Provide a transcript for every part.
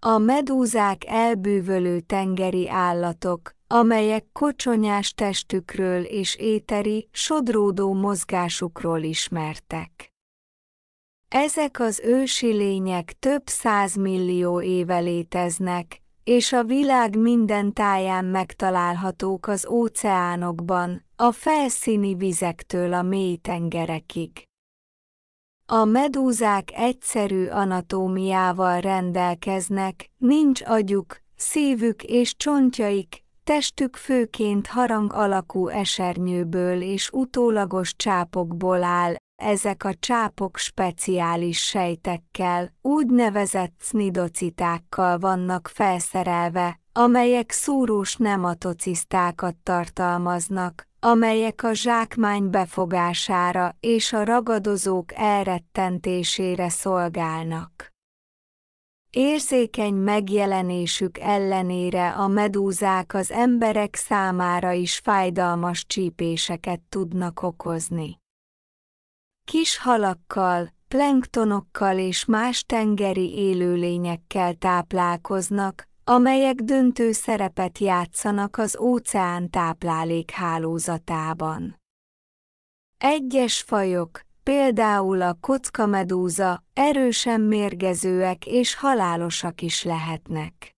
A medúzák elbűvölő tengeri állatok, amelyek kocsonyás testükről és éteri, sodródó mozgásukról ismertek. Ezek az ősi lények több százmillió éve léteznek, és a világ minden táján megtalálhatók az óceánokban, a felszíni vizektől a mély tengerekig. A medúzák egyszerű anatómiával rendelkeznek, nincs agyuk, szívük és csontjaik, testük főként harang alakú esernyőből és utólagos csápokból áll, ezek a csápok speciális sejtekkel, úgynevezett cnidocitákkal vannak felszerelve, amelyek szúrós nematocisztákat tartalmaznak, amelyek a zsákmány befogására és a ragadozók elrettentésére szolgálnak. Érzékeny megjelenésük ellenére a medúzák az emberek számára is fájdalmas csípéseket tudnak okozni. Kis halakkal, planktonokkal és más tengeri élőlényekkel táplálkoznak, amelyek döntő szerepet játszanak az óceán táplálék hálózatában. Egyes fajok, például a kockamedúza, erősen mérgezőek és halálosak is lehetnek.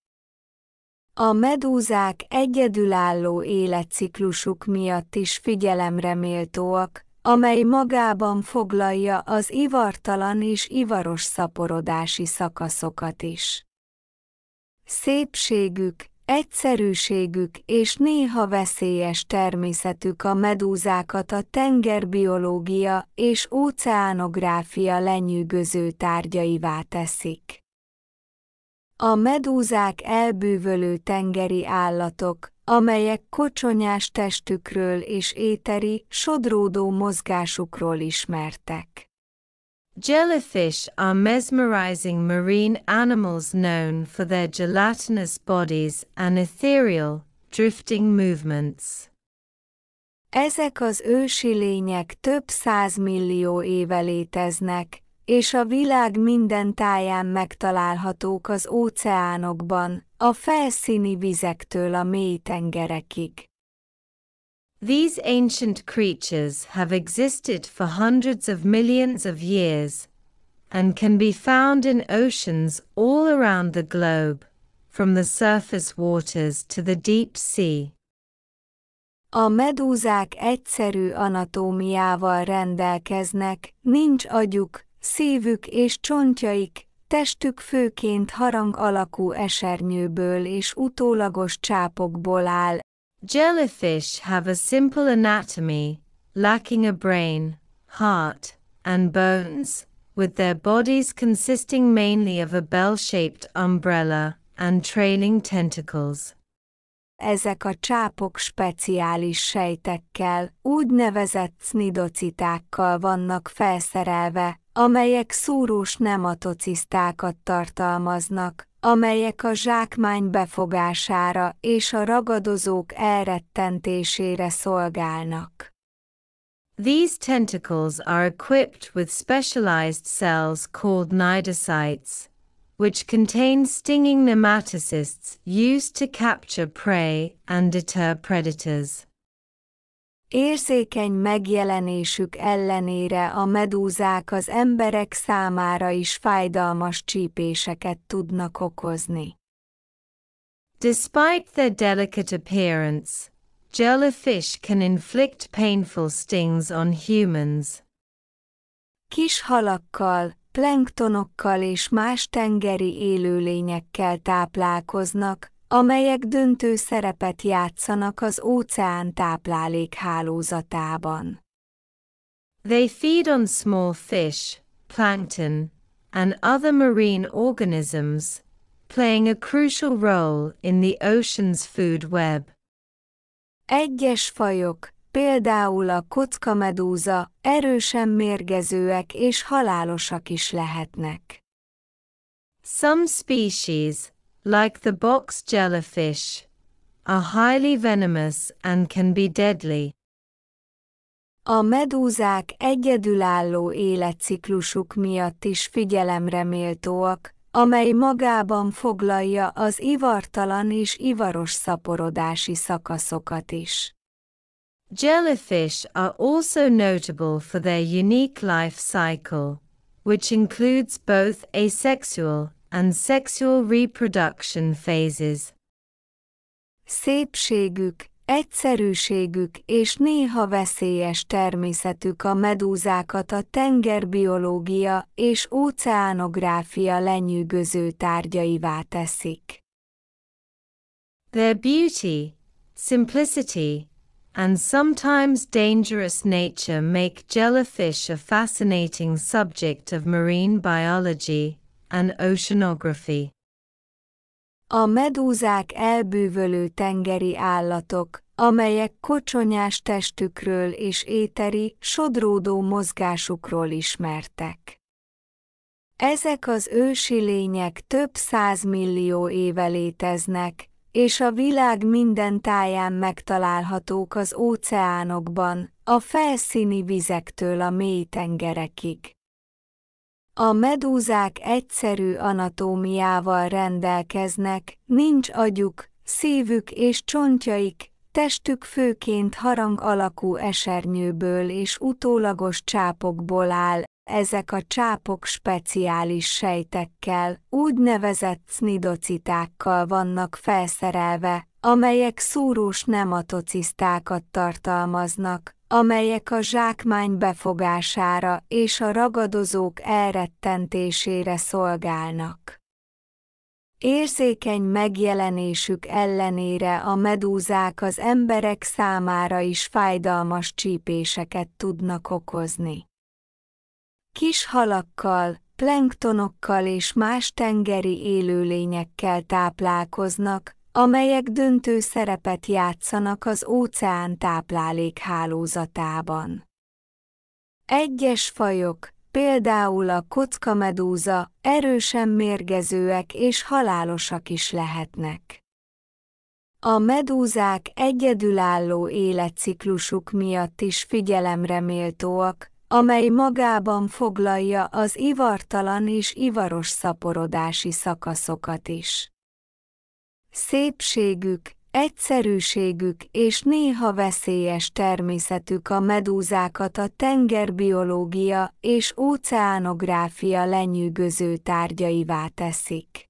A medúzák egyedülálló életciklusuk miatt is figyelemre méltóak, amely magában foglalja az ivartalan és ivaros szaporodási szakaszokat is. Szépségük, egyszerűségük és néha veszélyes természetük a medúzákat a tengerbiológia és óceánográfia lenyűgöző tárgyaivá teszik. A medúzák elbűvölő tengeri állatok, amelyek kocsonyás testükről és éteri, sodródó mozgásukról ismertek. Jellyfish are mesmerizing marine animals known for their gelatinous bodies and ethereal, drifting movements. Ezek az ősi lények több százmillió éve léteznek, és a világ minden táján megtalálhatók az óceánokban, a felszíni vizektől a mély tengerekig. These ancient creatures have existed for hundreds of millions of years and can be found in oceans all around the globe, from the surface waters to the deep sea. A medúzák egyszerű anatómiával rendelkeznek, nincs agyuk, szívük és csontjaik, testük főként harang alakú esernyőből és utólagos csápokból áll, Jellyfish have a simple anatomy, lacking a brain, heart, and bones, with their bodies consisting mainly of a bell-shaped umbrella and trailing tentacles. Ezek a csápok speciális sejtekkel, úgynevezett cnidocitákkal vannak felszerelve, amelyek szúrós nematocisztákat tartalmaznak, amelyek a zsákmány befogására és a ragadozók elrettentésére szolgálnak. These tentacles are equipped with specialized cells called cnidocytes, which contain stinging nematocysts used to capture prey and deter predators. Érzékeny megjelenésük ellenére a medúzák az emberek számára is fájdalmas csípéseket tudnak okozni. Despite their delicate appearance, jellyfish can inflict painful stings on humans. Kis halakkal, planktonokkal és más tengeri élőlényekkel táplálkoznak, amelyek döntő szerepet játszanak az óceán táplálékhálózatában. They feed on small fish, plankton, and other marine organisms, playing a crucial role in the ocean's food web. Egyes fajok, például a kockamedúza, erősen mérgezőek és halálosak is lehetnek. Some species, Like the box jellyfish, are highly venomous and can be deadly. A medúzák egyedülálló életciklusuk miatt is figyelemre méltóak, amely magában foglalja az ivartalan és ivaros szaporodási szakaszokat is. Jellyfish are also notable for their unique life cycle, which includes both asexual and sexual reproduction phases. Szépségük, egyszerűségük és néha veszélyes természetük a medúzákat a tengerbiológia és óceánográfia lenyűgöző tárgyaivá teszik. Their beauty, simplicity, and sometimes dangerous nature make jellyfish a fascinating subject of marine biology, an oceanography. A medúzák elbűvölő tengeri állatok, amelyek kocsonyás testükről és éteri, sodródó mozgásukról ismertek. Ezek az ősi lények több százmillió éve léteznek, és a világ minden táján megtalálhatók az óceánokban, a felszíni vizektől a mély tengerekig. A medúzák egyszerű anatómiával rendelkeznek, nincs agyuk, szívük és csontjaik, testük főként harang alakú esernyőből és utólagos csápokból áll, ezek a csápok speciális sejtekkel, úgynevezett cnidocitákkal vannak felszerelve, amelyek szúrós nematocisztákat tartalmaznak, amelyek a zsákmány befogására és a ragadozók elrettentésére szolgálnak. Érzékeny megjelenésük ellenére a medúzák az emberek számára is fájdalmas csípéseket tudnak okozni. Kis halakkal, planktonokkal és más tengeri élőlényekkel táplálkoznak, amelyek döntő szerepet játszanak az óceán táplálék hálózatában. Egyes fajok, például a kockamedúza, erősen mérgezőek és halálosak is lehetnek. A medúzák egyedülálló életciklusuk miatt is figyelemre méltóak, amely magában foglalja az ivartalan és ivaros szaporodási szakaszokat is. Szépségük, egyszerűségük és néha veszélyes természetük a medúzákat a tengerbiológia és óceánográfia lenyűgöző tárgyaivá teszik.